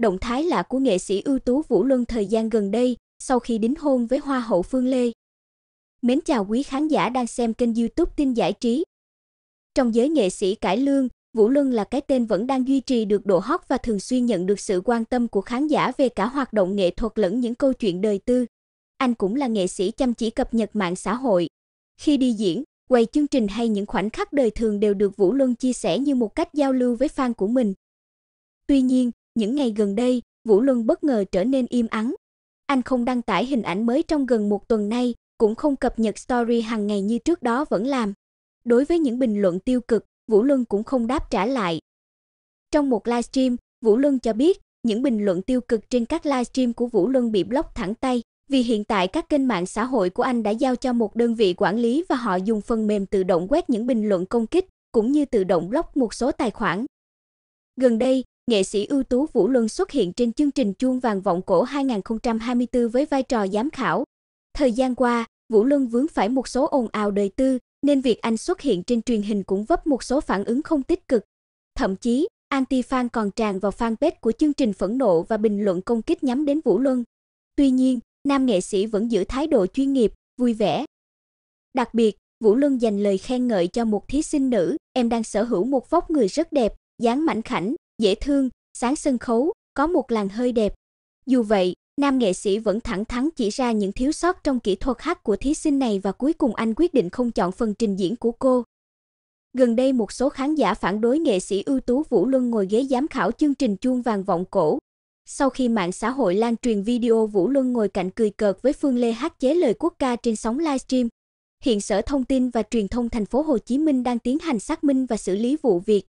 Động thái lạ của nghệ sĩ ưu tú Vũ Luân thời gian gần đây sau khi đính hôn với hoa hậu Phương Lê. Mến chào quý khán giả đang xem kênh YouTube tin giải trí. Trong giới nghệ sĩ cải lương, Vũ Luân là cái tên vẫn đang duy trì được độ hot và thường xuyên nhận được sự quan tâm của khán giả về cả hoạt động nghệ thuật lẫn những câu chuyện đời tư. Anh cũng là nghệ sĩ chăm chỉ cập nhật mạng xã hội. Khi đi diễn, quay chương trình hay những khoảnh khắc đời thường đều được Vũ Luân chia sẻ như một cách giao lưu với fan của mình. Tuy nhiên, những ngày gần đây, Vũ Luân bất ngờ trở nên im ắng. Anh không đăng tải hình ảnh mới trong gần một tuần nay, cũng không cập nhật story hàng ngày như trước đó vẫn làm. Đối với những bình luận tiêu cực, Vũ Luân cũng không đáp trả lại. Trong một livestream, Vũ Luân cho biết, những bình luận tiêu cực trên các livestream của Vũ Luân bị block thẳng tay, vì hiện tại các kênh mạng xã hội của anh đã giao cho một đơn vị quản lý và họ dùng phần mềm tự động quét những bình luận công kích cũng như tự động block một số tài khoản. Gần đây, nghệ sĩ ưu tú Vũ Luân xuất hiện trên chương trình Chuông vàng vọng cổ 2024 với vai trò giám khảo. Thời gian qua, Vũ Luân vướng phải một số ồn ào đời tư, nên việc anh xuất hiện trên truyền hình cũng vấp một số phản ứng không tích cực. Thậm chí, anti-fan còn tràn vào fanpage của chương trình phẫn nộ và bình luận công kích nhắm đến Vũ Luân. Tuy nhiên, nam nghệ sĩ vẫn giữ thái độ chuyên nghiệp, vui vẻ. Đặc biệt, Vũ Luân dành lời khen ngợi cho một thí sinh nữ, em đang sở hữu một vóc người rất đẹp, dáng mảnh khảnh, dễ thương, sáng sân khấu, có một làn hơi đẹp. Dù vậy, nam nghệ sĩ vẫn thẳng thắn chỉ ra những thiếu sót trong kỹ thuật hát của thí sinh này và cuối cùng anh quyết định không chọn phần trình diễn của cô. Gần đây một số khán giả phản đối nghệ sĩ ưu tú Vũ Luân ngồi ghế giám khảo chương trình Chuông vàng vọng cổ. Sau khi mạng xã hội lan truyền video Vũ Luân ngồi cạnh cười cợt với Phương Lê hát chế lời quốc ca trên sóng livestream, hiện Sở Thông tin và Truyền thông thành phố Hồ Chí Minh đang tiến hành xác minh và xử lý vụ việc.